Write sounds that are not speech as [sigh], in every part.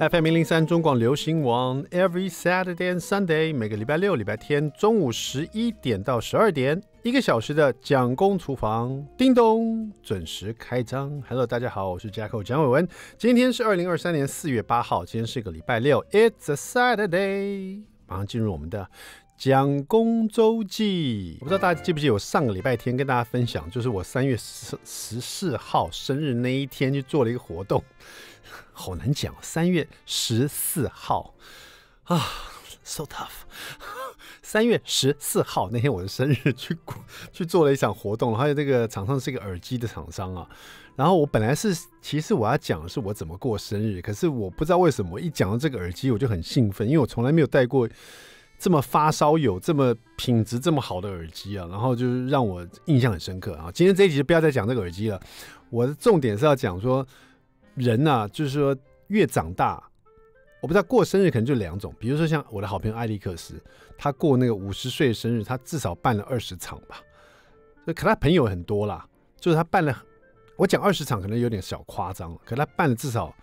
FM 零零三中广流行网，Every Saturday and Sunday，每个礼拜六、礼拜天中午十一点到十二点，一个小时的蒋公厨房，叮咚，准时开张。Hello，大家好，我是 Jacko 蒋伟文，今天是二零二三年四月八号，今天是一个礼拜六，It's a Saturday。马上进入我们的蒋公周记。我不知道大家记不记得，我上个礼拜天跟大家分享，就是我三月十十四号生日那一天，去做了一个活动。好难讲，三月十四号啊，so tough。[laughs] 三月十四号那天我的生日，去过去做了一场活动，还有那个厂商是一个耳机的厂商啊。然后我本来是其实我要讲的是我怎么过生日，可是我不知道为什么一讲到这个耳机我就很兴奋，因为我从来没有戴过这么发烧友、这么品质这么好的耳机啊。然后就是让我印象很深刻啊。今天这一集就不要再讲这个耳机了，我的重点是要讲说。人呢，就是说越长大，我不知道过生日可能就两种，比如说像我的好朋友艾利克斯，他过那个五十岁的生日，他至少办了二十场吧。可他朋友很多啦，就是他办了，我讲二十场可能有点小夸张，可他办了至少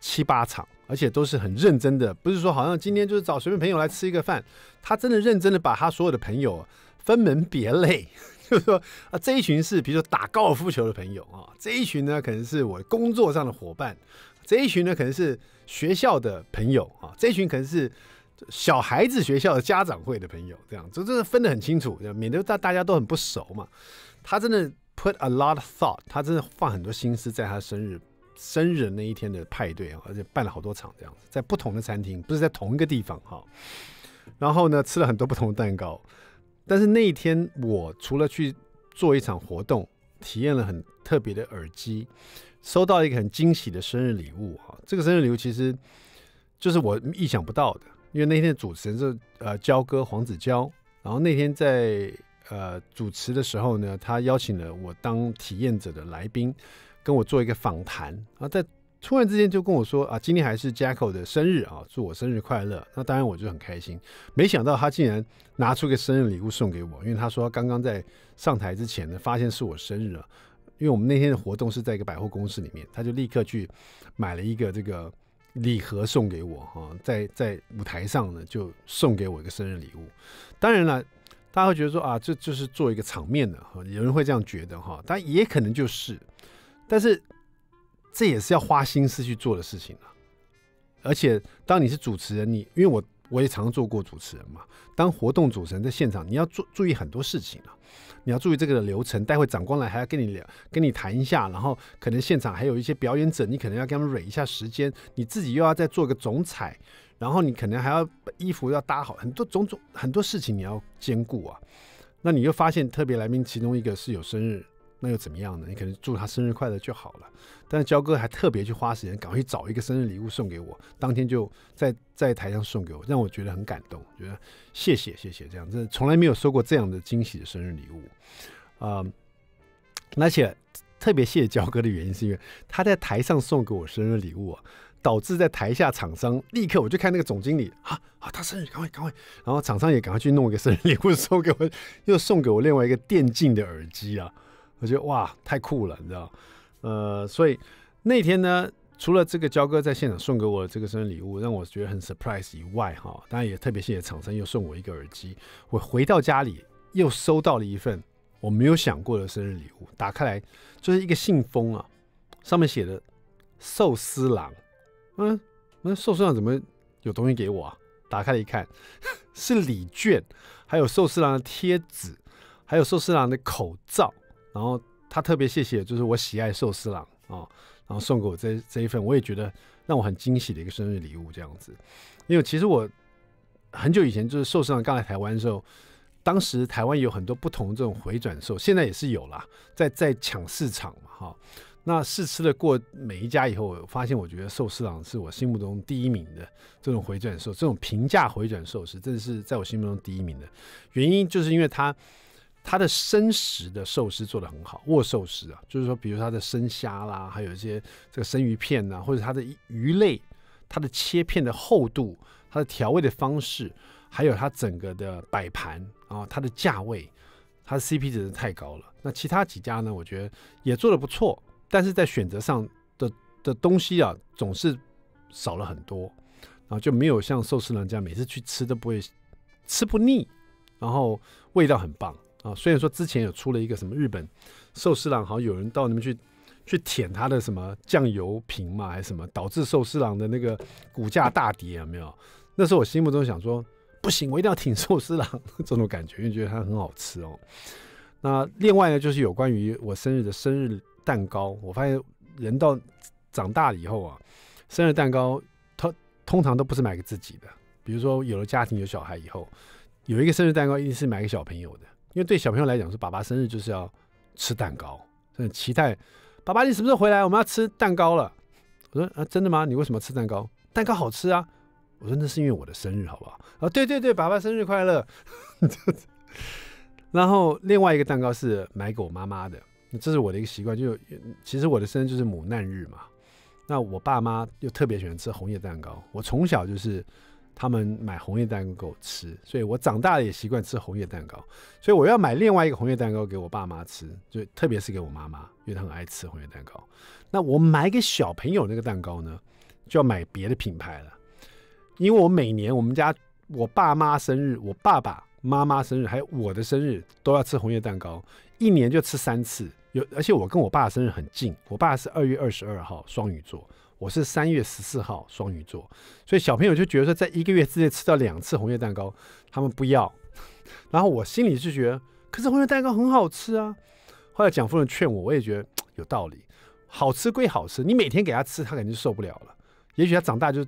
七八场，而且都是很认真的，不是说好像今天就是找随便朋友来吃一个饭，他真的认真的把他所有的朋友分门别类。就是说啊，这一群是比如说打高尔夫球的朋友啊，这一群呢可能是我工作上的伙伴，这一群呢可能是学校的朋友啊，这一群可能是小孩子学校的家长会的朋友，这样这的分得很清楚，样免得大大家都很不熟嘛。他真的 put a lot of thought，他真的放很多心思在他生日生日那一天的派对啊，而且办了好多场这样子，在不同的餐厅，不是在同一个地方哈。然后呢，吃了很多不同的蛋糕。但是那一天，我除了去做一场活动，体验了很特别的耳机，收到一个很惊喜的生日礼物啊！这个生日礼物其实就是我意想不到的，因为那天的主持人是呃焦哥黄子佼，然后那天在呃主持的时候呢，他邀请了我当体验者的来宾，跟我做一个访谈啊，在。突然之间就跟我说啊，今天还是 Jacko 的生日啊，祝我生日快乐。那当然我就很开心。没想到他竟然拿出个生日礼物送给我，因为他说刚刚在上台之前呢，发现是我生日了。因为我们那天的活动是在一个百货公司里面，他就立刻去买了一个这个礼盒送给我哈，在在舞台上呢就送给我一个生日礼物。当然了，大家会觉得说啊，这就是做一个场面的哈，有人会这样觉得哈，但也可能就是，但是。这也是要花心思去做的事情啊！而且，当你是主持人，你因为我我也常做过主持人嘛，当活动主持人在现场，你要注注意很多事情啊，你要注意这个流程，待会长官来还要跟你聊跟你谈一下，然后可能现场还有一些表演者，你可能要跟他们蕊一下时间。你自己又要再做个总彩，然后你可能还要衣服要搭好，很多种种很多事情你要兼顾啊。那你又发现特别来宾其中一个是有生日。那又怎么样呢？你可能祝他生日快乐就好了。但是焦哥还特别去花时间，赶快去找一个生日礼物送给我，当天就在在台上送给我，让我觉得很感动，觉得谢谢谢谢这样，这从来没有收过这样的惊喜的生日礼物，嗯，而且特别谢焦哥的原因是因为他在台上送给我生日礼物啊，导致在台下厂商立刻我就看那个总经理啊啊，他生日赶快赶快，然后厂商也赶快去弄一个生日礼物送给我，又送给我另外一个电竞的耳机啊。我觉得哇，太酷了，你知道？呃，所以那天呢，除了这个焦哥在现场送给我的这个生日礼物，让我觉得很 surprise 以外，哈，当然也特别谢谢厂商又送我一个耳机。我回到家里，又收到了一份我没有想过的生日礼物。打开来就是一个信封啊，上面写的寿司郎，嗯，那寿司郎怎么有东西给我啊？打开一看，是礼券，还有寿司郎的贴纸，还有寿司郎的口罩。然后他特别谢谢，就是我喜爱寿司郎啊，然后送给我这这一份，我也觉得让我很惊喜的一个生日礼物这样子。因为其实我很久以前就是寿司郎刚来台湾的时候，当时台湾有很多不同这种回转寿，现在也是有啦，在在抢市场嘛哈。那试吃了过每一家以后，我发现我觉得寿司郎是我心目中第一名的这种回转寿，这种平价回转寿司，真的是在我心目中第一名的。原因就是因为它。它的生食的寿司做的很好，握寿司啊，就是说，比如它的生虾啦，还有一些这个生鱼片啊，或者它的鱼类，它的切片的厚度，它的调味的方式，还有它整个的摆盘啊，它的价位，它的 CP 值太高了。那其他几家呢，我觉得也做的不错，但是在选择上的的东西啊，总是少了很多，然后就没有像寿司郎这样，每次去吃都不会吃不腻，然后味道很棒。啊，虽然说之前有出了一个什么日本寿司郎，好像有人到那边去去舔他的什么酱油瓶嘛，还是什么，导致寿司郎的那个股价大跌，有没有？那时候我心目中想说，不行，我一定要挺寿司郎 [laughs] 这种感觉，因为觉得它很好吃哦。那另外呢，就是有关于我生日的生日蛋糕，我发现人到长大了以后啊，生日蛋糕它通常都不是买给自己的，比如说有了家庭有小孩以后，有一个生日蛋糕一定是买给小朋友的。因为对小朋友来讲，是爸爸生日就是要吃蛋糕，很期待。爸爸，你什么时候回来？我们要吃蛋糕了。我说啊，真的吗？你为什么吃蛋糕？蛋糕好吃啊。我说那是因为我的生日，好不好？啊，对对对，爸爸生日快乐。[laughs] 然后另外一个蛋糕是买给我妈妈的，这是我的一个习惯，就其实我的生日就是母难日嘛。那我爸妈又特别喜欢吃红叶蛋糕，我从小就是。他们买红叶蛋糕吃，所以我长大了也习惯吃红叶蛋糕。所以我要买另外一个红叶蛋糕给我爸妈吃，就特别是给我妈妈，因为她很爱吃红叶蛋糕。那我买给小朋友那个蛋糕呢，就要买别的品牌了，因为我每年我们家我爸妈生日、我爸爸妈妈生日还有我的生日都要吃红叶蛋糕，一年就吃三次。有而且我跟我爸生日很近，我爸是二月二十二号，双鱼座。我是三月十四号双鱼座，所以小朋友就觉得说，在一个月之内吃到两次红叶蛋糕，他们不要。[laughs] 然后我心里就觉得，可是红叶蛋糕很好吃啊。后来蒋夫人劝我，我也觉得有道理，好吃归好吃，你每天给他吃，他肯定受不了了。也许他长大就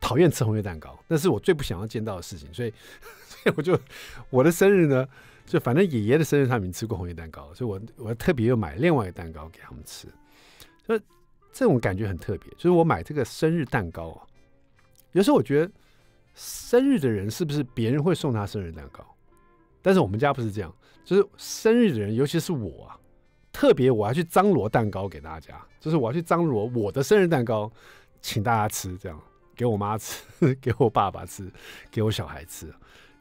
讨厌吃红叶蛋糕，那是我最不想要见到的事情。所以，[laughs] 所以我就我的生日呢，就反正爷爷的生日，他们吃过红叶蛋糕，所以我我特别又买另外一个蛋糕给他们吃。就。这种感觉很特别，所以我买这个生日蛋糕啊。有时候我觉得，生日的人是不是别人会送他生日蛋糕？但是我们家不是这样，就是生日的人，尤其是我啊，特别我要去张罗蛋糕给大家，就是我要去张罗我的生日蛋糕，请大家吃，这样给我妈吃，[laughs] 给我爸爸吃，给我小孩吃。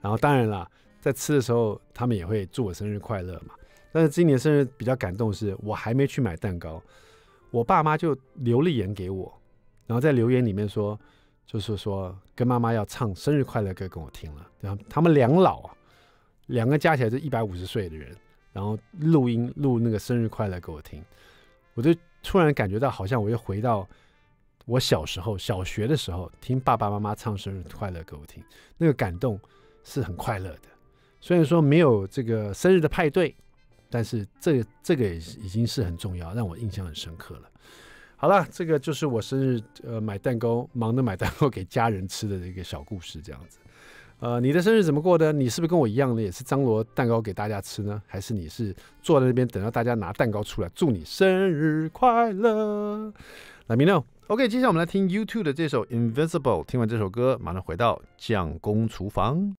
然后当然啦，在吃的时候，他们也会祝我生日快乐嘛。但是今年生日比较感动是，我还没去买蛋糕。我爸妈就留了言给我，然后在留言里面说，就是说跟妈妈要唱生日快乐歌给我听了。然后他们两老，两个加起来就一百五十岁的人，然后录音录那个生日快乐给我听，我就突然感觉到好像我又回到我小时候小学的时候，听爸爸妈妈唱生日快乐给我听，那个感动是很快乐的。虽然说没有这个生日的派对。但是这个这个也已经是很重要，让我印象很深刻了。好了，这个就是我生日呃买蛋糕，忙着买蛋糕给家人吃的这个小故事，这样子。呃，你的生日怎么过的？你是不是跟我一样的，也是张罗蛋糕给大家吃呢？还是你是坐在那边等到大家拿蛋糕出来？祝你生日快乐！Let me know. OK，接下来我们来听 y o u t u b e 的这首《i n v i s i b l e 听完这首歌，马上回到匠工厨房。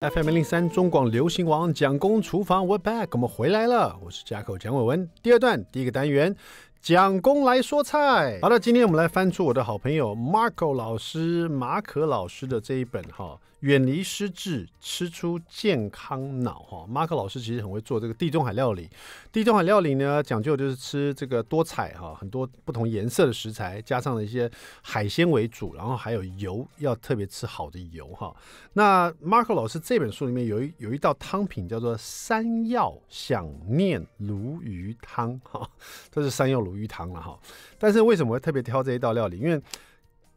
FM 零零三中广流行王蒋公厨房，We Back，我们回来了。我是嘉口蒋伟文。第二段第一个单元，蒋公来说菜。好了，今天我们来翻出我的好朋友 Marco 老师马可老师的这一本哈。远离失智，吃出健康脑哈。马克老师其实很会做这个地中海料理。地中海料理呢，讲究就是吃这个多彩哈，很多不同颜色的食材，加上了一些海鲜为主，然后还有油，要特别吃好的油哈。那马克老师这本书里面有一有一道汤品叫做山药想念鲈鱼汤哈，这是山药鲈鱼汤了哈。但是为什么会特别挑这一道料理？因为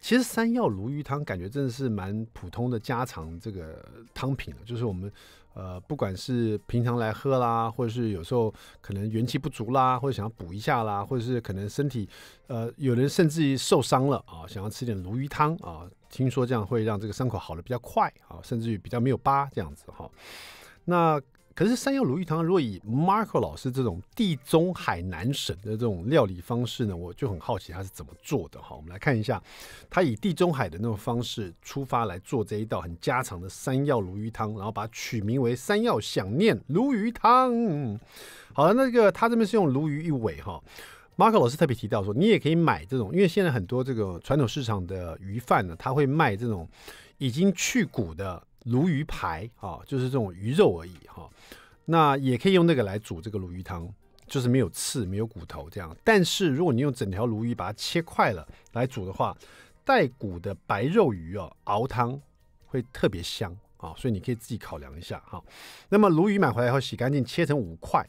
其实山药鲈鱼汤感觉真的是蛮普通的家常这个汤品了，就是我们呃不管是平常来喝啦，或者是有时候可能元气不足啦，或者想要补一下啦，或者是可能身体呃有人甚至于受伤了啊，想要吃点鲈鱼汤啊，听说这样会让这个伤口好的比较快啊，甚至于比较没有疤这样子哈。那可是山药鲈鱼汤，如果以 Marco 老师这种地中海男神的这种料理方式呢，我就很好奇他是怎么做的哈。我们来看一下，他以地中海的那种方式出发来做这一道很家常的山药鲈鱼汤，然后把它取名为“山药想念鲈鱼汤”。好了，那个他这边是用鲈鱼一尾哈。Marco 老师特别提到说，你也可以买这种，因为现在很多这个传统市场的鱼贩呢，他会卖这种已经去骨的。鲈鱼排啊，就是这种鱼肉而已哈。那也可以用那个来煮这个鲈鱼汤，就是没有刺、没有骨头这样。但是如果你用整条鲈鱼把它切块了来煮的话，带骨的白肉鱼啊，熬汤会特别香啊。所以你可以自己考量一下哈。那么鲈鱼买回来以后洗干净，切成五块，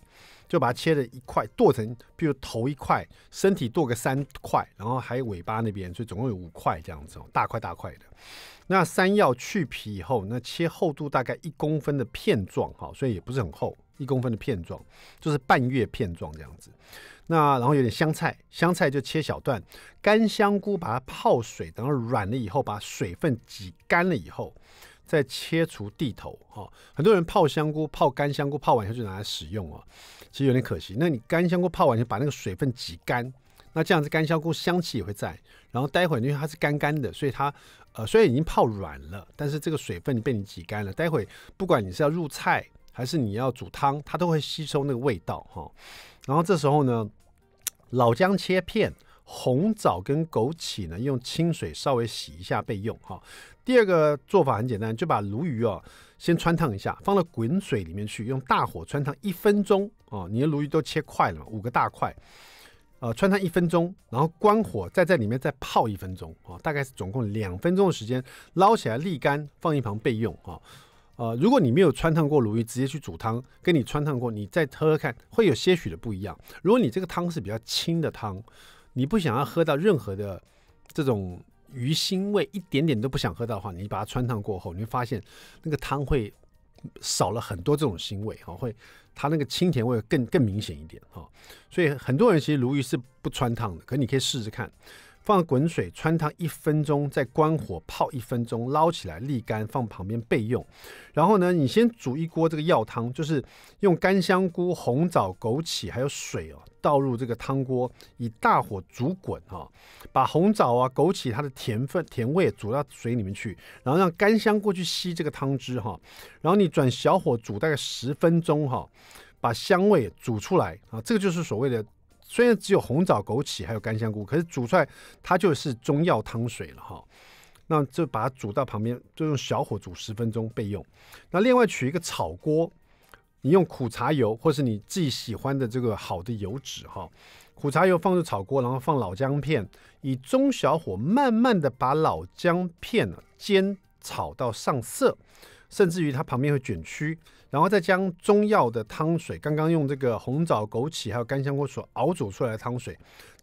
就把它切了一块，剁成，比如头一块，身体剁个三块，然后还有尾巴那边，所以总共有五块这样子，大块大块的。那山药去皮以后，那切厚度大概一公分的片状哈，所以也不是很厚，一公分的片状，就是半月片状这样子。那然后有点香菜，香菜就切小段。干香菇把它泡水，等到软了以后，把水分挤干了以后，再切除蒂头哈。很多人泡香菇、泡干香菇泡完以后就拿来使用啊，其实有点可惜。那你干香菇泡完，就把那个水分挤干。那这样子干香菇香气也会在，然后待会因为它是干干的，所以它，呃，虽然已经泡软了，但是这个水分被你挤干了，待会不管你是要入菜还是你要煮汤，它都会吸收那个味道哈。然后这时候呢，老姜切片，红枣跟枸杞呢用清水稍微洗一下备用哈。第二个做法很简单，就把鲈鱼哦先穿烫一下，放到滚水里面去，用大火穿烫一分钟哦，你的鲈鱼都切块了，嘛，五个大块。呃，穿烫一分钟，然后关火，再在里面再泡一分钟，啊，大概是总共两分钟的时间，捞起来沥干，放一旁备用，啊，呃，如果你没有穿烫过鲈鱼，直接去煮汤，跟你穿烫过，你再喝喝看，会有些许的不一样。如果你这个汤是比较清的汤，你不想要喝到任何的这种鱼腥味，一点点都不想喝到的话，你把它穿烫过后，你会发现那个汤会少了很多这种腥味，哦，会。它那个清甜味更更明显一点哈，所以很多人其实鲈鱼是不穿烫的，可你可以试试看。放滚水，穿汤一分钟，再关火泡一分钟，捞起来沥干，放旁边备用。然后呢，你先煮一锅这个药汤，就是用干香菇、红枣、枸杞还有水哦，倒入这个汤锅，以大火煮滚哈，把红枣啊、枸杞它的甜分、甜味煮到水里面去，然后让干香过去吸这个汤汁哈，然后你转小火煮大概十分钟哈，把香味煮出来啊，这个就是所谓的。虽然只有红枣、枸杞还有干香菇，可是煮出来它就是中药汤水了哈。那就把它煮到旁边，就用小火煮十分钟备用。那另外取一个炒锅，你用苦茶油或是你自己喜欢的这个好的油脂哈。苦茶油放入炒锅，然后放老姜片，以中小火慢慢的把老姜片煎炒到上色，甚至于它旁边会卷曲。然后再将中药的汤水，刚刚用这个红枣、枸杞还有干香菇所熬煮出来的汤水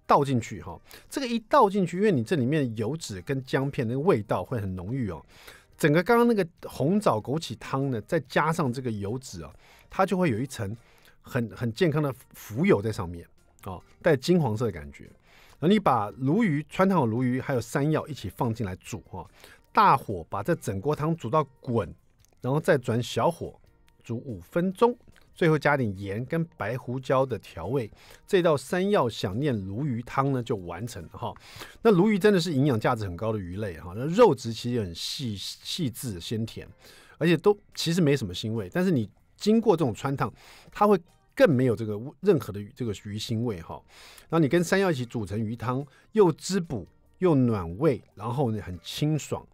倒进去哈。这个一倒进去，因为你这里面油脂跟姜片那个味道会很浓郁哦。整个刚刚那个红枣枸杞汤呢，再加上这个油脂啊，它就会有一层很很健康的浮油在上面啊，带金黄色的感觉。然后你把鲈鱼、川烫的鲈鱼还有山药一起放进来煮哈，大火把这整锅汤煮到滚，然后再转小火。煮五分钟，最后加点盐跟白胡椒的调味，这道山药想念鲈鱼汤呢就完成哈。那鲈鱼真的是营养价值很高的鱼类哈，那肉质其实很细细致鲜甜，而且都其实没什么腥味。但是你经过这种穿烫，它会更没有这个任何的这个鱼腥味哈。然后你跟山药一起煮成鱼汤，又滋补又暖胃，然后呢很清爽。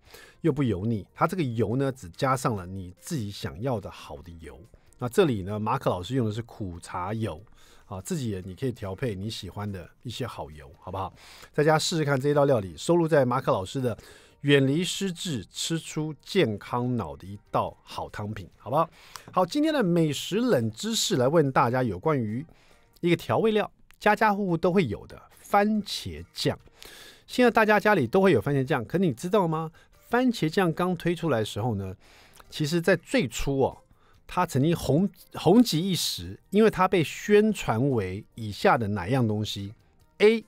又不油腻，它这个油呢，只加上了你自己想要的好的油。那这里呢，马可老师用的是苦茶油，啊，自己也可以调配你喜欢的一些好油，好不好？大家试试看这一道料理，收录在马可老师的《远离失智，吃出健康脑》的一道好汤品，好不好？好，今天的美食冷知识来问大家，有关于一个调味料，家家户户都会有的番茄酱。现在大家家里都会有番茄酱，可你知道吗？番茄酱刚推出来的时候呢，其实，在最初哦，它曾经红红极一时，因为它被宣传为以下的哪样东西？A，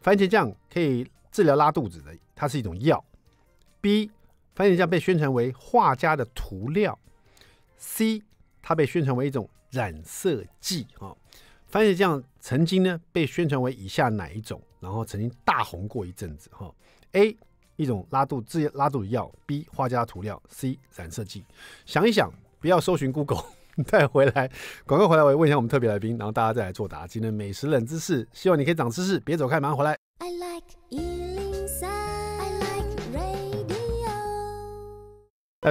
番茄酱可以治疗拉肚子的，它是一种药。B，番茄酱被宣传为画家的涂料。C，它被宣传为一种染色剂。哈，番茄酱曾经呢被宣传为以下哪一种？然后曾经大红过一阵子。哈，A。一种拉肚治拉肚的药。B. 画家涂料。C. 染色剂。想一想，不要搜寻 Google，再 [laughs] 回来。广告回来，我也问一下我们特别来宾，然后大家再来作答。今天美食冷知识，希望你可以长知识，别走开，马上回来。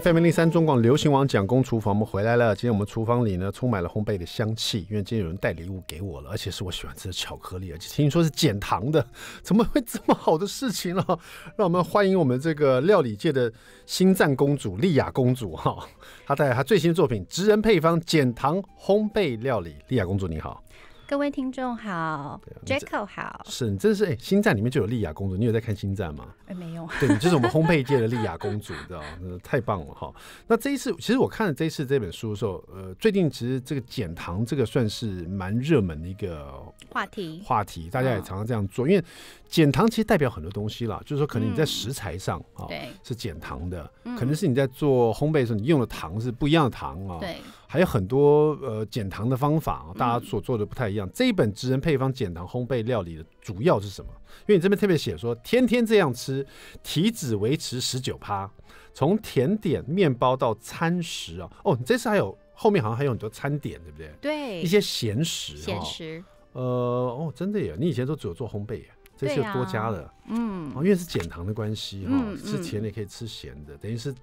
FM 零零三中广流行王蒋公厨房，我们回来了。今天我们厨房里呢充满了烘焙的香气，因为今天有人带礼物给我了，而且是我喜欢吃的巧克力，而且听说是减糖的，怎么会这么好的事情呢？[laughs] 让我们欢迎我们这个料理界的星战公主莉亚公主哈，她带来她最新作品《职人配方减糖烘焙料理》。莉亚公主你好。各位听众好，Jacko 好，是你真的是哎，星战里面就有莉亚公主，你有在看星战吗？哎、没用。[laughs] 对，这是我们烘焙界的莉亚公主，知道吗？太棒了哈。那这一次，其实我看了这一次这本书的时候，呃，最近其实这个减糖这个算是蛮热门的一个话题，话题大家也常常这样做，因为减糖其实代表很多东西啦，就是说可能你在食材上啊，对，是减糖的，可能是你在做烘焙的时候你用的糖是不一样的糖啊，对。还有很多呃减糖的方法啊，大家所做的不太一样。这一本《职人配方减糖烘焙料理》的主要是什么？因为你这边特别写说，天天这样吃，体脂维持十九趴。从甜点、面包到餐食啊，哦，你这次还有后面好像还有很多餐点，对不对？对，一些咸食。咸食。呃，哦，真的耶！你以前都只有做烘焙耶，这次多加了。嗯。哦，因为是减糖的关系哈，吃甜的也可以吃咸的，等于是。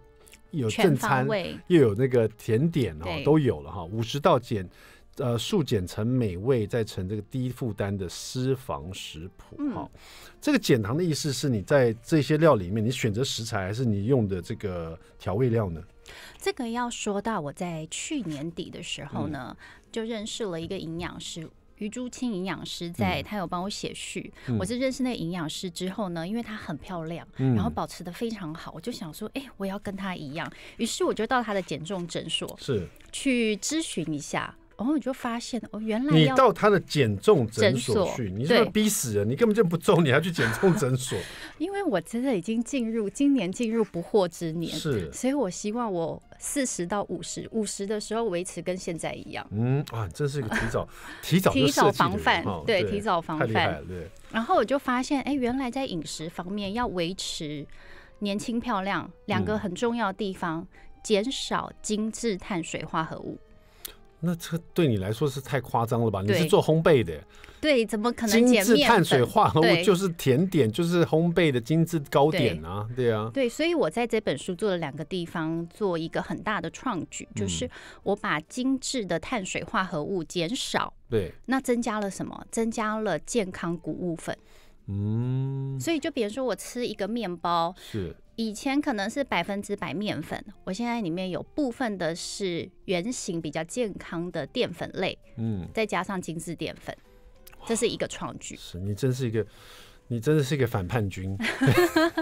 有正餐，又有那个甜点哦，都有了哈。五十道简，呃，速简成美味，再成这个低负担的私房食谱。好，这个减糖的意思是你在这些料里面，你选择食材，还是你用的这个调味料呢？这个要说到我在去年底的时候呢，就认识了一个营养师。余朱清营养师在，他有帮我写序。我是认识那个营养师之后呢，因为她很漂亮，然后保持的非常好，我就想说，哎，我要跟她一样。于是我就到她的减重诊所是去咨询一下，然后我就发现，哦，原来你到他的减重诊所去，你是是逼死人，你根本就不重，你还去减重诊所？[laughs] 因为我真的已经进入今年进入不惑之年，是，所以我希望我。四十到五十，五十的时候维持跟现在一样。嗯，啊，这是一个提早、提早、提早防范，对，提早防范。对。然后我就发现，哎，原来在饮食方面要维持年轻漂亮，两个很重要的地方，减少精致碳水化合物。那这对你来说是太夸张了吧？你是做烘焙的，对，怎么可能？精致碳水化合物就是甜点，就是烘焙的精致糕点啊，对啊。对，所以我在这本书做了两个地方做一个很大的创举，就是我把精致的碳水化合物减少，对，那增加了什么？增加了健康谷物粉。所以就比如说我吃一个面包，是以前可能是百分之百面粉，我现在里面有部分的是圆形比较健康的淀粉类，嗯，再加上精致淀粉，这是一个创举。是你真是一个。你真的是一个反叛军，[laughs]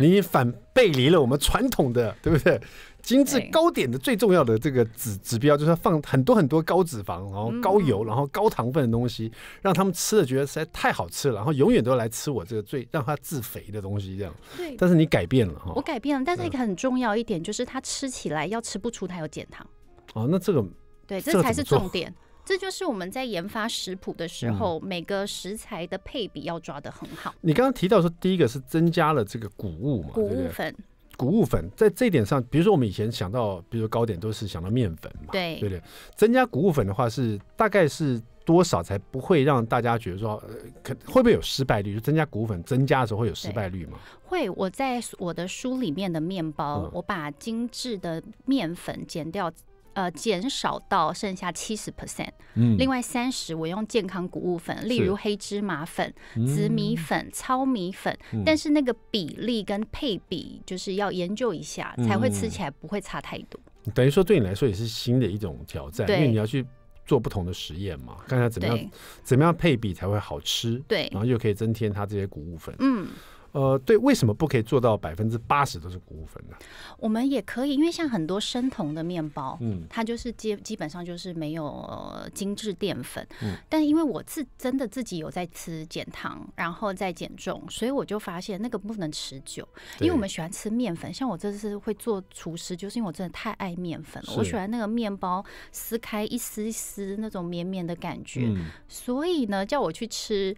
你反背离了我们传统的，对不对？精致高点的最重要的这个指指标，就是放很多很多高脂肪，然后高油，然后高糖分的东西，让他们吃了觉得实在太好吃了，然后永远都来吃我这个最让他自肥的东西这样。[laughs] 对。但是你改变了哈。我改变了，但是一个很重要一点就是他吃起来要吃不出他有减糖。哦，那这个。对，这才是重点。这就是我们在研发食谱的时候，每个食材的配比要抓的很好。你刚刚提到说，第一个是增加了这个谷物嘛？谷物粉，谷物粉在这一点上，比如说我们以前想到，比如说糕点都是想到面粉嘛？对对，对。增加谷物粉的话，是大概是多少才不会让大家觉得说，呃，可会不会有失败率？就增加谷物粉增加的时候会有失败率吗？会，我在我的书里面的面包，我把精致的面粉减掉。呃，减少到剩下七十 percent，嗯，另外三十我用健康谷物粉，例如黑芝麻粉、紫米粉、糙米粉，但是那个比例跟配比就是要研究一下，才会吃起来不会差太多。等于说对你来说也是新的一种挑战，因为你要去做不同的实验嘛，看看怎么样怎么样配比才会好吃，对，然后又可以增添它这些谷物粉，嗯。呃，对，为什么不可以做到百分之八十都是谷物粉呢？我们也可以，因为像很多生酮的面包，嗯，它就是基基本上就是没有精致淀粉。嗯，但因为我自真的自己有在吃减糖，然后再减重，所以我就发现那个不能持久，因为我们喜欢吃面粉。像我这次会做厨师，就是因为我真的太爱面粉了。我喜欢那个面包撕开一丝一丝那种绵绵的感觉。嗯，所以呢，叫我去吃。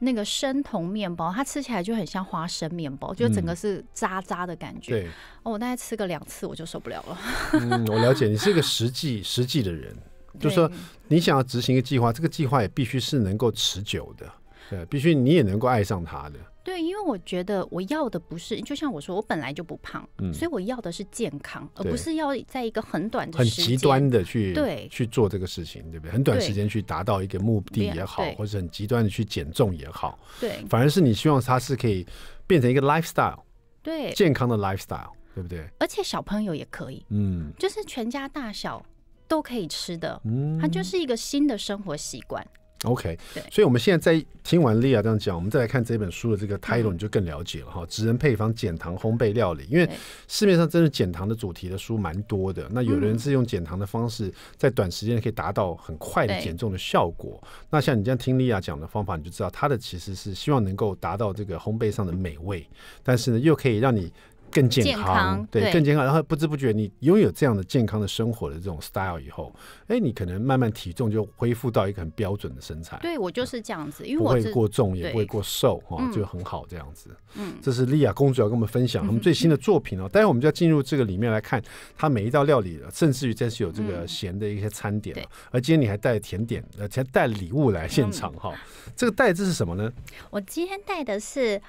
那个生酮面包，它吃起来就很像花生面包，就整个是渣渣的感觉。对，我大概吃个两次我就受不了了。嗯，我了解，你是一个实际实际的人，[laughs] 就是说你想要执行一个计划，这个计划也必须是能够持久的，对，必须你也能够爱上它的。对，因为我觉得我要的不是，就像我说，我本来就不胖，所以我要的是健康，而不是要在一个很短、很极端的去对去做这个事情，对不对？很短时间去达到一个目的也好，或者很极端的去减重也好，对，反而是你希望它是可以变成一个 lifestyle，对，健康的 lifestyle，对不对？而且小朋友也可以，嗯，就是全家大小都可以吃的，嗯，它就是一个新的生活习惯。OK，所以我们现在在听完利亚这样讲，我们再来看这本书的这个 title，你就更了解了哈。《职人配方减糖烘焙料理》，因为市面上真的减糖的主题的书蛮多的。那有的人是用减糖的方式，在短时间可以达到很快的减重的效果。那像你这样听利亚讲的方法，你就知道它的其实是希望能够达到这个烘焙上的美味，但是呢，又可以让你。更健康，对，更健康。然后不知不觉，你拥有这样的健康的生活的这种 style 以后，哎，你可能慢慢体重就恢复到一个很标准的身材。对我就是这样子，因为不会过重，也不会过瘦，哈，就很好这样子。嗯，这是莉亚公主要跟我们分享他们最新的作品哦。待会我们就要进入这个里面来看，他每一道料理，了，甚至于这是有这个咸的一些餐点。对。而今天你还带甜点，呃，还带礼物来现场哈。这个带字是什么呢？我今天带的是。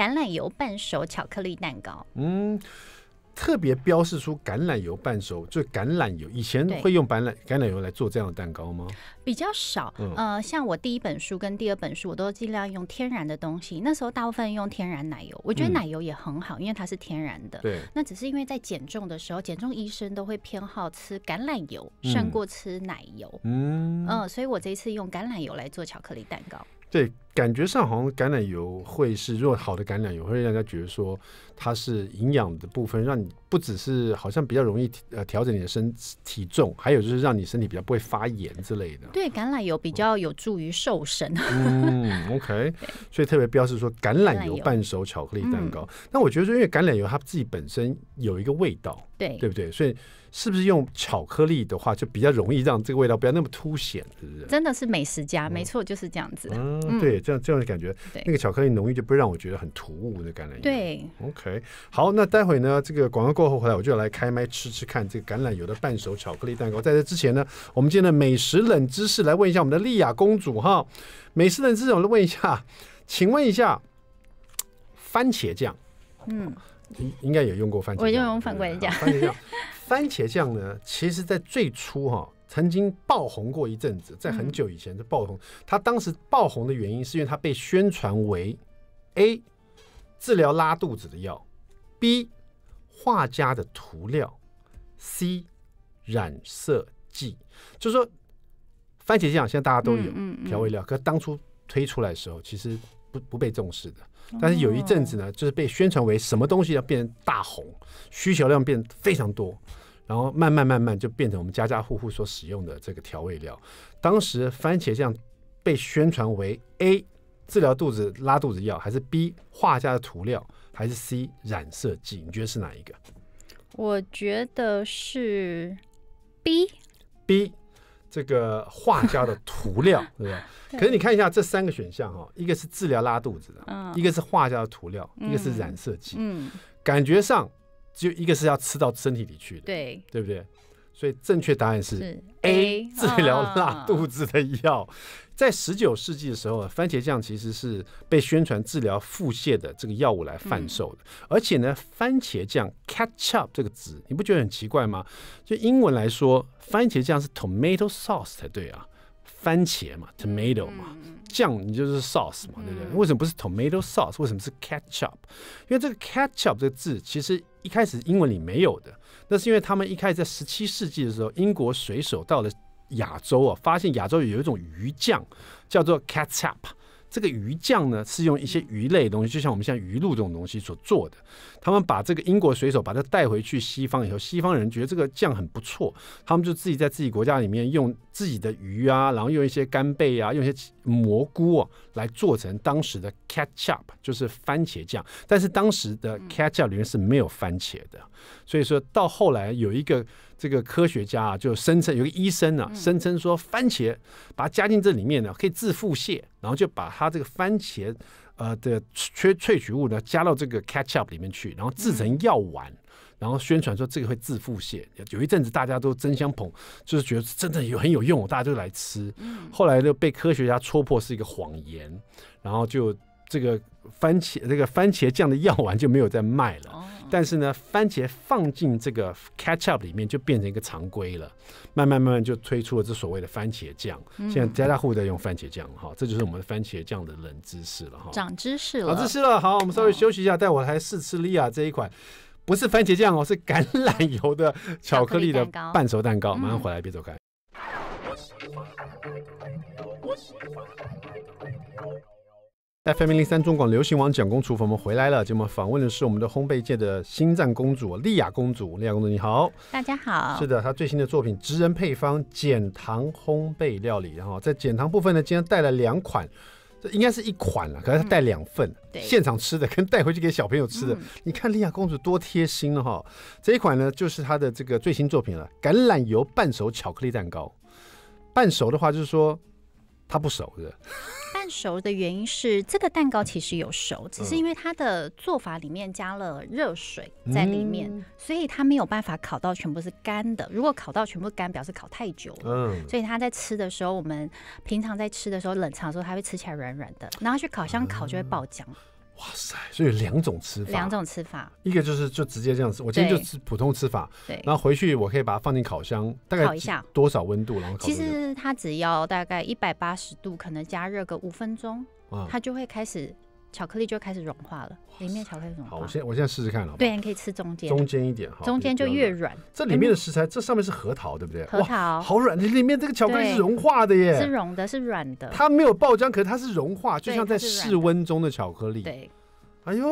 橄榄油半熟巧克力蛋糕，嗯，特别标示出橄榄油半熟，就橄榄油。以前会用橄榄橄榄油来做这样的蛋糕吗？比较少，呃，像我第一本书跟第二本书，我都尽量用天然的东西。那时候大部分用天然奶油，我觉得奶油也很好，因为它是天然的。对，那只是因为在减重的时候，减重医生都会偏好吃橄榄油胜过吃奶油。嗯嗯，所以我这一次用橄榄油来做巧克力蛋糕。对，感觉上好像橄榄油会是，如果好的橄榄油会让人家觉得说它是营养的部分，让你不只是好像比较容易呃调整你的身体重，还有就是让你身体比较不会发炎之类的。对，橄榄油比较有助于瘦身。[laughs] 嗯，OK。[laughs] 所以特别标示说橄榄油半熟巧克力蛋糕。那我觉得说，因为橄榄油它自己本身有一个味道，对对不对？所以。是不是用巧克力的话，就比较容易让这个味道不要那么凸显？是是？不真的是美食家，没错，就是这样子。嗯，对，这样这样的感觉，那个巧克力浓郁就不会让我觉得很突兀的橄榄油。对，OK，好，那待会呢，这个广告过后回来，我就来开麦吃吃看这个橄榄油的半熟巧克力蛋糕。在这之前呢，我们今天的美食冷知识来问一下我们的丽雅公主哈，美食冷知识我来问一下，请问一下，番茄酱，嗯。应应该也用过番茄酱，我用过番茄酱。番茄酱，[laughs] 番茄酱呢？其实，在最初哈，曾经爆红过一阵子，在很久以前就爆红。它当时爆红的原因，是因为它被宣传为 A 治疗拉肚子的药，B 画家的涂料，C 染色剂。就说番茄酱现在大家都有，调味料。可当初推出来的时候，其实。不不被重视的，但是有一阵子呢，就是被宣传为什么东西要变成大红，需求量变非常多，然后慢慢慢慢就变成我们家家户户所使用的这个调味料。当时番茄酱被宣传为 A 治疗肚子拉肚子药，还是 B 画家的涂料，还是 C 染色剂？你觉得是哪一个？我觉得是 B。B。这个画家的涂料，[laughs] 对吧？可是你看一下这三个选项哈，一个是治疗拉肚子的，一个是画家的涂料，一个是染色剂。嗯，感觉上就一个是要吃到身体里去的，对对不对？所以正确答案是 A，治疗拉肚子的药。在十九世纪的时候，番茄酱其实是被宣传治疗腹泻的这个药物来贩售的。而且呢，番茄酱 （ketchup） 这个词，你不觉得很奇怪吗？就英文来说，番茄酱是 tomato sauce 才对啊，番茄嘛，tomato 嘛，酱你就是 sauce 嘛，对不对？为什么不是 tomato sauce？为什么是 ketchup？因为这个 ketchup 这个字其实一开始英文里没有的。那是因为他们一开始在十七世纪的时候，英国水手到了。亚洲啊，发现亚洲有一种鱼酱，叫做 catsup。这个鱼酱呢，是用一些鱼类的东西，就像我们像鱼露这种东西所做的。他们把这个英国水手把它带回去西方以后，西方人觉得这个酱很不错，他们就自己在自己国家里面用。自己的鱼啊，然后用一些干贝啊，用一些蘑菇啊来做成当时的 ketchup，就是番茄酱。但是当时的 ketchup 里面是没有番茄的，所以说到后来有一个这个科学家啊，就声称有个医生呢，声称说番茄把它加进这里面呢，可以治腹泻。然后就把它这个番茄呃的萃萃取物呢，加到这个 ketchup 里面去，然后制成药丸。然后宣传说这个会自腹泻，有一阵子大家都争相捧，就是觉得真的有很有用，大家都来吃。后来就被科学家戳破是一个谎言，然后就这个番茄这个番茄酱的药丸就没有再卖了。但是呢，番茄放进这个 ketchup 里面就变成一个常规了，慢慢慢慢就推出了这所谓的番茄酱。现在家家户户在用番茄酱哈，这就是我们的番茄酱的冷知识了哈，长知识了，长知识了。好，我们稍微休息一下，会我还试吃利亚这一款。不是番茄酱哦，是橄榄油的巧克力的半熟蛋糕。马上回来，别走开。FM 零三中广流行王蒋公厨房，我们回来了。节目访问的是我们的烘焙界的心脏公主莉亚公主。莉亚公主你好，大家好。是的，她最新的作品《职人配方减糖烘焙料理》，然后在减糖部分呢，今天带了两款。这应该是一款了，可是他带两份，现场吃的，跟带回去给小朋友吃的。你看莉亚公主多贴心了哈，这一款呢就是她的这个最新作品了——橄榄油半熟巧克力蛋糕。半熟的话就是说，它不熟的。熟的原因是这个蛋糕其实有熟，只是因为它的做法里面加了热水在里面，所以它没有办法烤到全部是干的。如果烤到全部干，表示烤太久了。所以它在吃的时候，我们平常在吃的时候冷藏的时候，它会吃起来软软的；，然后去烤箱烤就会爆浆。哇塞，所以两种吃法，两种吃法，一个就是就直接这样吃，我今天就吃普通吃法，对，然后回去我可以把它放进烤箱，大概烤一下多少温度然后烤其实它只要大概一百八十度，可能加热个五分钟，啊，它就会开始。巧克力就开始融化了，里面巧克力融化。好，我现我现在试试看了。对，可以吃中间。中间一点哈，中间就越软。这里面的食材，这上面是核桃，对不对？核桃好软，里面这个巧克力是融化的耶，是融的，是软的。它没有爆浆，可是它是融化，就像在室温中的巧克力。对。哎呦，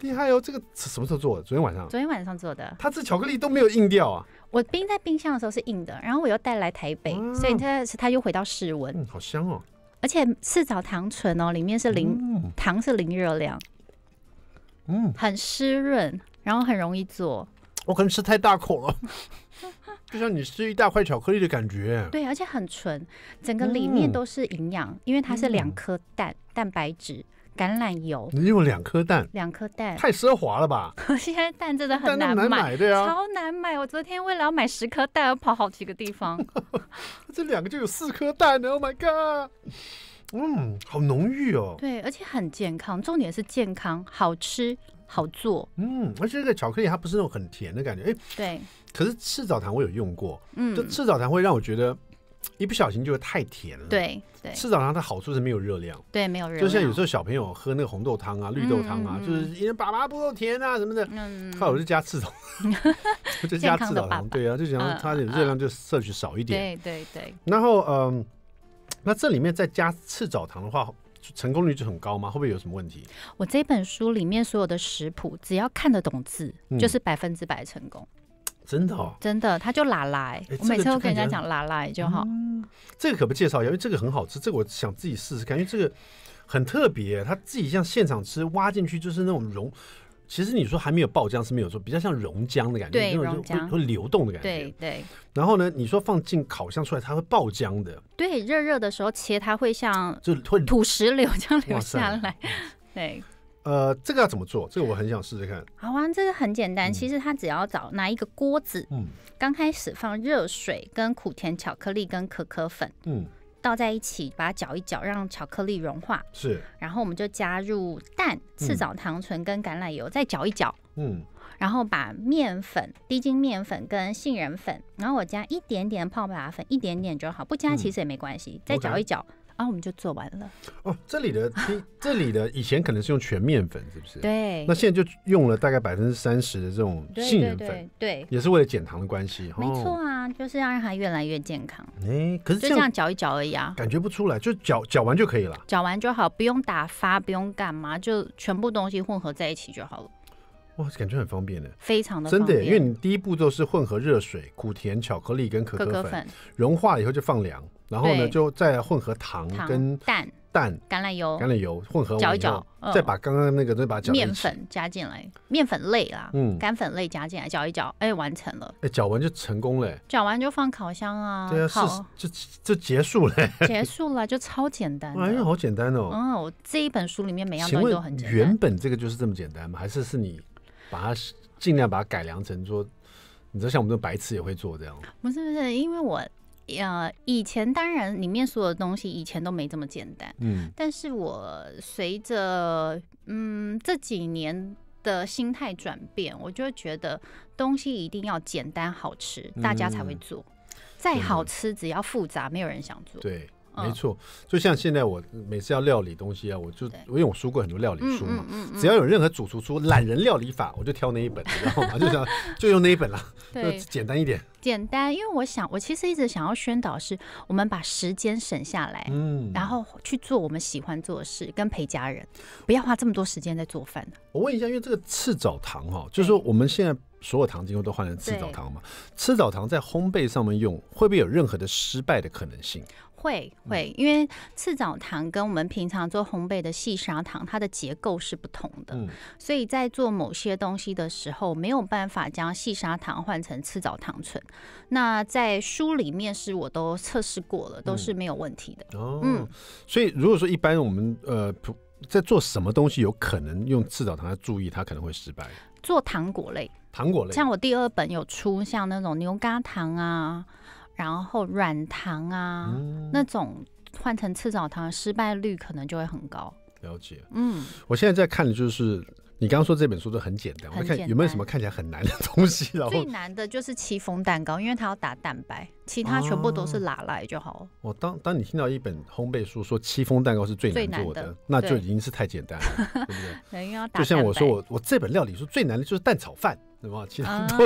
厉害哦！这个什么时候做的？昨天晚上？昨天晚上做的。它这巧克力都没有硬掉啊。我冰在冰箱的时候是硬的，然后我又带来台北，所以它它又回到室温。嗯，好香哦。而且是枣糖醇哦，里面是零糖，是零热量，嗯，很湿润，然后很容易做。我可能吃太大口了，[laughs] 就像你吃一大块巧克力的感觉。对，而且很纯，整个里面都是营养，因为它是两颗蛋蛋白质。橄榄油，你用两颗蛋，两颗蛋太奢华了吧？[laughs] 现在蛋真的很难买，的呀，超难买。我昨天为了要买十颗蛋，要跑好几个地方。[laughs] 这两个就有四颗蛋呢！Oh my god！嗯，好浓郁哦。对，而且很健康，重点是健康，好吃，好做。嗯，而且这个巧克力它不是那种很甜的感觉，哎，对。可是赤藻糖我有用过，嗯，就赤藻糖会让我觉得。一不小心就太甜了。对对，赤枣糖的好处是没有热量。对，没有热量。就像有时候小朋友喝那个红豆汤啊、绿豆汤啊，就是因为爸爸不够甜啊什么的，嗯，那我就加赤枣。就加赤枣糖，对啊，就想他热量就摄取少一点。对对对。然后嗯，那这里面再加赤枣糖的话，成功率就很高吗？会不会有什么问题？我这本书里面所有的食谱，只要看得懂字，就是百分之百成功。真的哦，真的，他就拉来，我每次都跟人家讲拉来就好。这个可不介绍，因为这个很好吃，这个我想自己试试，感觉这个很特别。他自己像现场吃，挖进去就是那种溶，其实你说还没有爆浆是没有说，比较像溶浆的感觉，对，溶浆会流动的感觉，对对。然后呢，你说放进烤箱出来，它会爆浆的，对，热热的时候切它会像就会土石榴这样流下来，对。呃，这个要怎么做？这个我很想试试看。好啊，这个很简单，其实它只要找拿一个锅子，嗯，刚开始放热水跟苦甜巧克力跟可可粉，嗯，倒在一起把它搅一搅，让巧克力融化，是。然后我们就加入蛋、赤藻糖醇跟橄榄油，再搅一搅，嗯。然后把面粉、低筋面粉跟杏仁粉，然后我加一点点泡打粉，一点点就好，不加其实也没关系，再搅一搅。然后我们就做完了。哦，这里的，[laughs] 这里的以前可能是用全面粉，是不是？对。那现在就用了大概百分之三十的这种杏仁粉，对，也是为了减糖的关系。没错啊，就是要让它越来越健康。哎，可是就这样搅一搅而已啊，感觉不出来，就搅搅完就可以了。搅完就好，不用打发，不用干嘛，就全部东西混合在一起就好了。哇，感觉很方便呢，非常的真的，因为你第一步骤是混合热水、苦甜巧克力跟可可粉，融化以后就放凉，然后呢就再混合糖跟蛋蛋、橄榄油、橄榄油混合搅一搅，再把刚刚那个再把面粉加进来，面粉类啦，嗯，干粉类加进来，搅一搅，哎，完成了，哎，搅完就成功了，搅完就放烤箱啊，对啊，好，就就结束了，结束了就超简单，哎，好简单哦，哦，这一本书里面每样东西都很简单。原本这个就是这么简单吗？还是是你？把它尽量把它改良成说，你知道像我们这种白痴也会做这样。不是不是，因为我呃以前当然里面所有的东西以前都没这么简单，嗯。但是我随着嗯这几年的心态转变，我就觉得东西一定要简单好吃，大家才会做。再好吃只要复杂，没有人想做。对。没错，就像现在我每次要料理东西啊，我就因为我输过很多料理书嘛，只要有任何主厨说懒人料理法》，我就挑那一本，你知道吗？[laughs] 就就用那一本了，就简单一点。简单，因为我想，我其实一直想要宣导，是我们把时间省下来，嗯，然后去做我们喜欢做的事，跟陪家人，不要花这么多时间在做饭。我问一下，因为这个赤澡堂哈，就是说我们现在。所有糖精油都换成赤藻糖嘛？赤藻糖在烘焙上面用会不会有任何的失败的可能性？会会，因为赤藻糖跟我们平常做烘焙的细砂糖它的结构是不同的，所以在做某些东西的时候没有办法将细砂糖换成赤藻糖醇。那在书里面是我都测试过了，都是没有问题的。哦，嗯，所以如果说一般我们呃在做什么东西有可能用赤藻糖，要注意它可能会失败。做糖果类，糖果类，像我第二本有出像那种牛轧糖啊，然后软糖啊，那种换成赤枣糖失败率可能就会很高。了解，嗯，我现在在看的就是。你刚刚说这本书都很简单，我看有没有什么看起来很难的东西。最难的就是戚风蛋糕，因为它要打蛋白，其他全部都是拿来就好了。我当当你听到一本烘焙书说戚风蛋糕是最难做的，那就已经是太简单了，对不对？[laughs] 就像我说，我我这本料理书最难的就是蛋炒饭。什么？[laughs] 其他都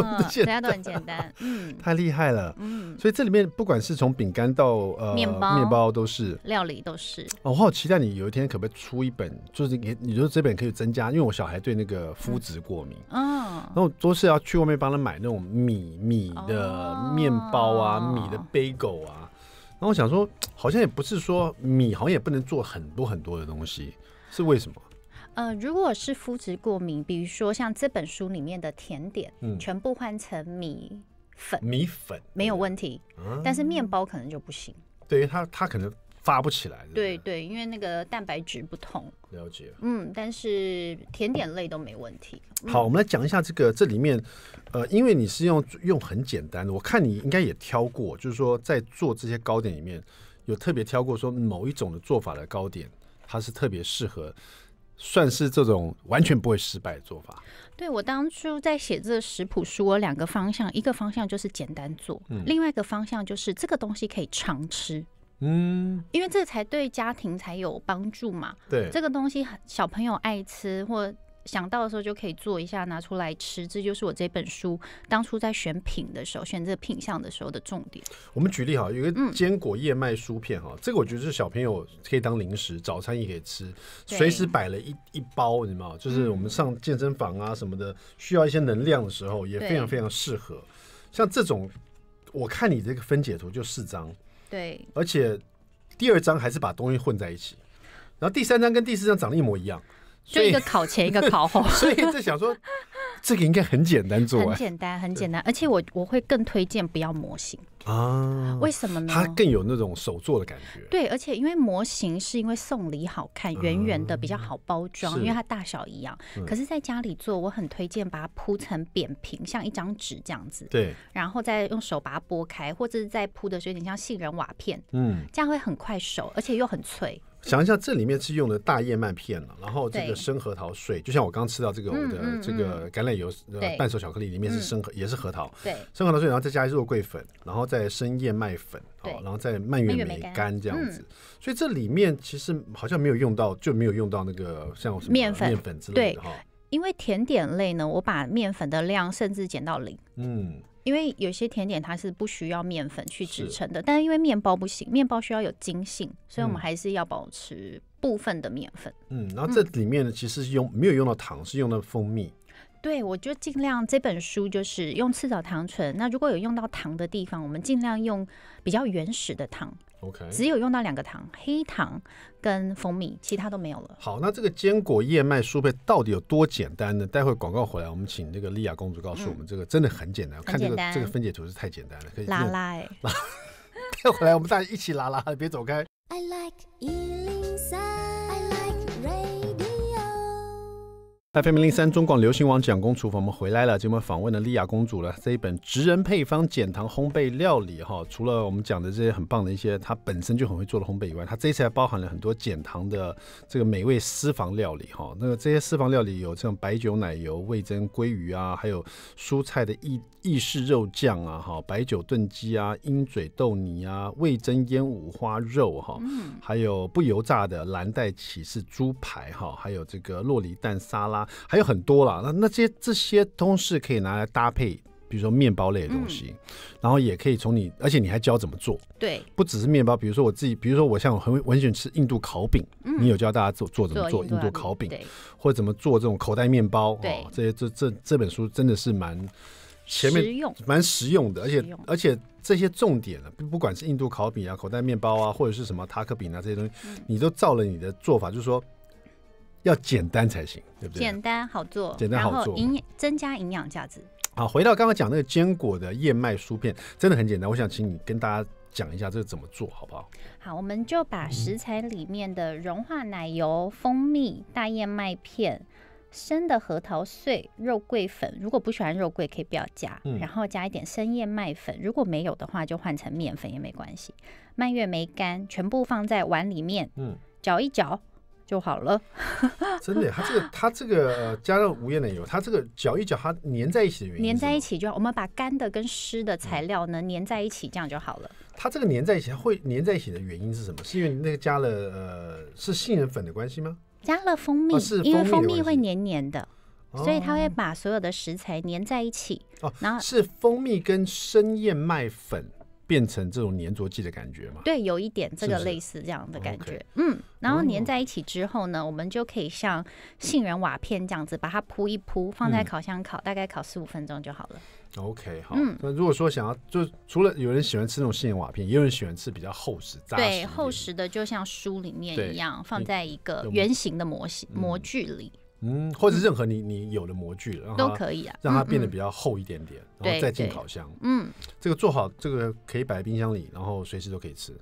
很简单，[laughs] 嗯，太厉害了，嗯，所以这里面不管是从饼干到呃面包，面包都是，料理都是。哦，我好期待你有一天可不可以出一本，就是你你说这本可以增加，因为我小孩对那个麸质过敏，嗯，然后都是要去外面帮他买那种米米的面包啊，米的 bagel 啊，然后我想说，好像也不是说米好像也不能做很多很多的东西，是为什么？呃，如果是肤质过敏，比如说像这本书里面的甜点，嗯，全部换成米粉，米粉没有问题，但是面包可能就不行。对于它，它可能发不起来。对对，因为那个蛋白质不同。了解。嗯，但是甜点类都没问题。好，我们来讲一下这个这里面，呃，因为你是用用很简单的，我看你应该也挑过，就是说在做这些糕点里面，有特别挑过说某一种的做法的糕点，它是特别适合。算是这种完全不会失败的做法。对我当初在写这食谱书，两个方向，一个方向就是简单做，另外一个方向就是这个东西可以常吃，嗯，因为这才对家庭才有帮助嘛。对，这个东西小朋友爱吃或。想到的时候就可以做一下，拿出来吃。这就是我这本书当初在选品的时候、选择品相的时候的重点。我们举例哈，一个坚果燕麦酥片哈，这个我觉得是小朋友可以当零食，早餐也可以吃，随时摆了一一包。你知道就是我们上健身房啊什么的，需要一些能量的时候，也非常非常适合。像这种，我看你这个分解图就四张，对，而且第二张还是把东西混在一起，然后第三张跟第四张长得一模一样。就一个考前，一个考后，[laughs] 所以在想说，这个应该很简单做，很简单，很简单。而且我我会更推荐不要模型啊，为什么呢？它更有那种手做的感觉。对，而且因为模型是因为送礼好看，圆圆的比较好包装，因为它大小一样。可是在家里做，我很推荐把它铺成扁平，像一张纸这样子。对，然后再用手把它剥开，或者是在铺的候有点像杏仁瓦片。嗯，这样会很快熟，而且又很脆。想一下，这里面是用的大燕麦片了，然后这个生核桃碎，就像我刚吃到这个我的这个橄榄油半熟巧克力里面是生核也是核桃，生核桃碎，然后再加肉桂粉，然后再生燕麦粉，对，然后再蔓越莓干这样子。所以这里面其实好像没有用到，就没有用到那个像什么面粉面粉之类的。哈。因为甜点类呢，我把面粉的量甚至减到零。嗯。因为有些甜点它是不需要面粉去制成的，但是因为面包不行，面包需要有筋性，所以我们还是要保持部分的面粉。嗯，然后这里面呢，其实是用没有用到糖，是用的蜂蜜。对，我就尽量这本书就是用赤藻糖醇。那如果有用到糖的地方，我们尽量用比较原始的糖。OK，只有用到两个糖，黑糖跟蜂蜜，其他都没有了。好，那这个坚果燕麦酥配到底有多简单呢？待会广告回来，我们请那个莉亚公主告诉我们，这个真的很简单。看这个这个分解图是太简单了，可以拉拉哎。[laughs] 拉，回来我们大家一起拉拉，别走开。I like 嗨，m 迎零三中广流行王讲公厨房，我们回来了。今天我们访问的莉亚公主了。这一本《职人配方减糖烘焙料理》哈，除了我们讲的这些很棒的一些，她本身就很会做的烘焙以外，它这次还包含了很多减糖的这个美味私房料理哈。那个这些私房料理有像白酒奶油味增鲑鱼啊，还有蔬菜的意意式肉酱啊哈，白酒炖鸡啊，鹰嘴豆泥啊，味增腌五花肉哈，还有不油炸的蓝带起士猪排哈，还有这个洛梨蛋沙拉。还有很多啦。那那这些这些都是可以拿来搭配，比如说面包类的东西，然后也可以从你，而且你还教怎么做，对，不只是面包，比如说我自己，比如说我像我很很喜欢吃印度烤饼，你有教大家做做怎么做印度烤饼，或者怎么做这种口袋面包，对，这些这这这本书真的是蛮前面蛮实用的，而且而且这些重点啊，不管是印度烤饼啊、口袋面包啊，或者是什么塔克饼啊这些东西，你都照了你的做法，就是说。要简单才行，对不对？简单好做，简单好做，然后营增加营养价值。好，回到刚刚讲那个坚果的燕麦酥片，真的很简单。我想请你跟大家讲一下这个怎么做好不好？好，我们就把食材里面的融化奶油、蜂蜜、大燕麦片、生的核桃碎、肉桂粉，如果不喜欢肉桂可以不要加，然后加一点生燕麦粉，如果没有的话就换成面粉也没关系。蔓越莓干全部放在碗里面，嗯，搅一搅。就好了，[laughs] 真的，它这个它这个加了无盐奶油，它这个搅一搅它粘在一起的原因，粘在一起就我们把干的跟湿的材料能粘在一起，这样就好了。它这个粘在一起会粘在一起的原因是什么？是因为那个加了呃是杏仁粉的关系吗？加了蜂蜜，是因为蜂蜜会黏黏的，所以它会把所有的食材粘在一起。哦，然后是蜂蜜跟生燕麦粉。变成这种粘着剂的感觉吗？对，有一点这个类似这样的感觉，嗯，然后粘在一起之后呢，我们就可以像杏仁瓦片这样子，把它铺一铺，放在烤箱烤，大概烤十五分钟就好了。OK，好。嗯，那如果说想要，就除了有人喜欢吃那种杏仁瓦片，也有人喜欢吃比较厚实、扎实厚实的就像书里面一样，放在一个圆形的模型模具里。嗯，或者是任何你你有的模具了，都可以啊，让它变得比较厚一点点，然后再进烤箱。嗯，这个做好这个可以摆冰箱里，然后随时都可以吃。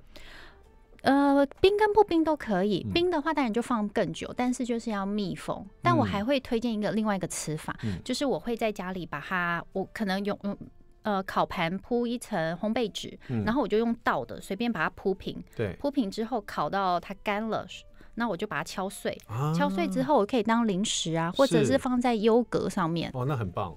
呃，冰跟不冰都可以，冰的话当然就放更久，但是就是要密封。但我还会推荐一个另外一个吃法，就是我会在家里把它，我可能用用呃烤盘铺一层烘焙纸，然后我就用倒的随便把它铺平，对，铺平之后烤到它干了。那我就把它敲碎，敲碎之后我可以当零食啊，或者是放在优格上面。哦，那很棒。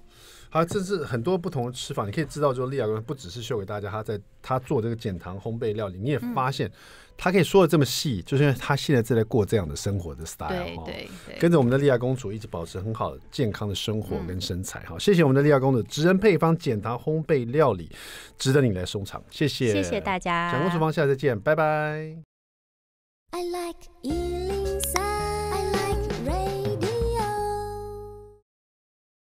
好，这是很多不同的吃法。你可以知道，就利亚公主不只是秀给大家，她在她做这个减糖烘焙料理，你也发现她可以说的这么细，就是她现在正在过这样的生活的 style。对对对。跟着我们的利亚公主一直保持很好的健康的生活跟身材。好，谢谢我们的利亚公主，植人配方减糖烘焙料理值得你来收藏。谢谢，谢谢大家。小公主房，下次再见，拜拜。I like eating Sound.